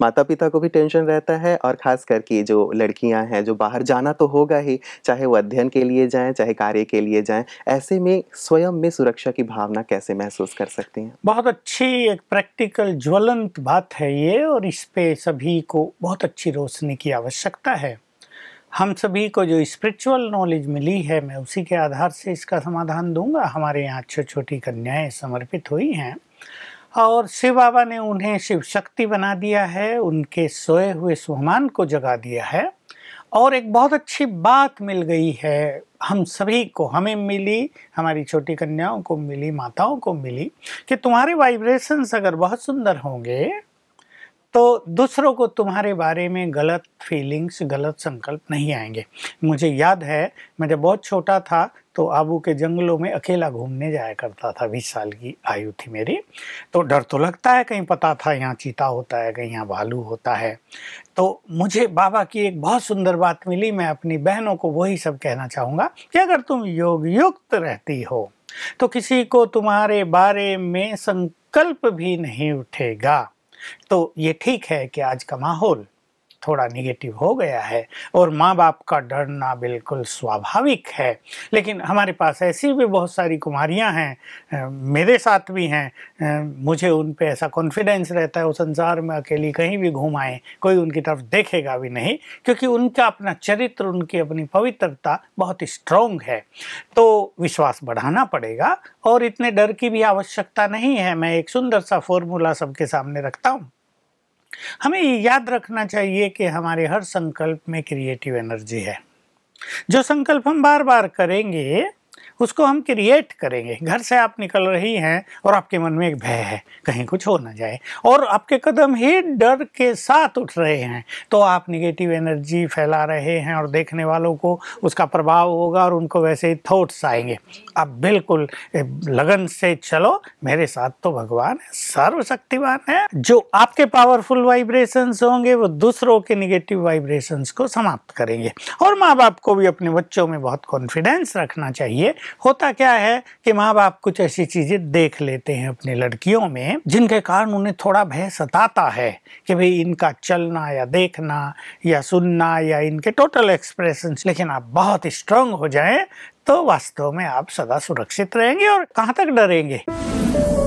माता पिता को भी टेंशन रहता है और खास करके जो लड़कियां हैं जो बाहर जाना तो होगा ही चाहे वो अध्ययन के लिए जाएं चाहे कार्य के लिए जाएं ऐसे में स्वयं में सुरक्षा की भावना कैसे महसूस कर सकती हैं बहुत अच्छी एक प्रैक्टिकल ज्वलंत बात है ये और इस पे सभी को बहुत अच्छी रोशनी की आवश्यकता है हम सभी को जो स्पिरिचुअल नॉलेज मिली है मैं उसी के आधार से इसका समाधान दूंगा हमारे यहाँ छोटी छोटी कन्याएं समर्पित हुई हैं और शिव बाबा ने उन्हें शिव शक्ति बना दिया है उनके सोए हुए सुहमान को जगा दिया है और एक बहुत अच्छी बात मिल गई है हम सभी को हमें मिली हमारी छोटी कन्याओं को मिली माताओं को मिली कि तुम्हारे वाइब्रेशंस अगर बहुत सुंदर होंगे दूसरों को तुम्हारे बारे में गलत फीलिंग्स गलत संकल्प नहीं आएंगे मुझे याद है मैं जब बहुत छोटा था तो आबू के जंगलों में अकेला घूमने जाया करता था बीस साल की आयु थी मेरी तो डर तो लगता है कहीं पता था यहाँ चीता होता है कहीं यहाँ भालू होता है तो मुझे बाबा की एक बहुत सुंदर बात मिली मैं अपनी बहनों को वही सब कहना चाहूँगा कि अगर तुम योग युक्त रहती हो तो किसी को तुम्हारे बारे में संकल्प भी नहीं उठेगा तो ये ठीक है कि आज का माहौल थोड़ा निगेटिव हो गया है और माँ बाप का डरना बिल्कुल स्वाभाविक है लेकिन हमारे पास ऐसी भी बहुत सारी कुमारियाँ हैं मेरे साथ भी हैं मुझे उन पर ऐसा कॉन्फिडेंस रहता है वो संसार में अकेली कहीं भी घूम आए कोई उनकी तरफ देखेगा भी नहीं क्योंकि उनका अपना चरित्र उनकी अपनी पवित्रता बहुत स्ट्रोंग है तो विश्वास बढ़ाना पड़ेगा और इतने डर की भी आवश्यकता नहीं है मैं एक सुंदर सा फॉर्मूला सबके सामने रखता हूँ हमें याद रखना चाहिए कि हमारे हर संकल्प में क्रिएटिव एनर्जी है जो संकल्प हम बार बार करेंगे उसको हम क्रिएट करेंगे घर से आप निकल रही हैं और आपके मन में एक भय है कहीं कुछ हो ना जाए और आपके कदम ही डर के साथ उठ रहे हैं तो आप निगेटिव एनर्जी फैला रहे हैं और देखने वालों को उसका प्रभाव होगा और उनको वैसे ही थॉट्स आएंगे आप बिल्कुल लगन से चलो मेरे साथ तो भगवान है सर्वशक्तिवान है जो आपके पावरफुल वाइब्रेशंस होंगे वो दूसरों के निगेटिव वाइब्रेशंस को समाप्त करेंगे और माँ बाप को भी अपने बच्चों में बहुत कॉन्फिडेंस रखना चाहिए होता क्या है कि माँ बाप कुछ ऐसी चीज़ें देख लेते हैं अपने लड़कियों में जिनके कारण उन्हें थोड़ा भय सताता है कि भाई इनका चलना या देखना या सुनना या इनके टोटल एक्सप्रेशन लेकिन आप बहुत स्ट्रांग हो जाएं तो वास्तव में आप सदा सुरक्षित रहेंगे और कहाँ तक डरेंगे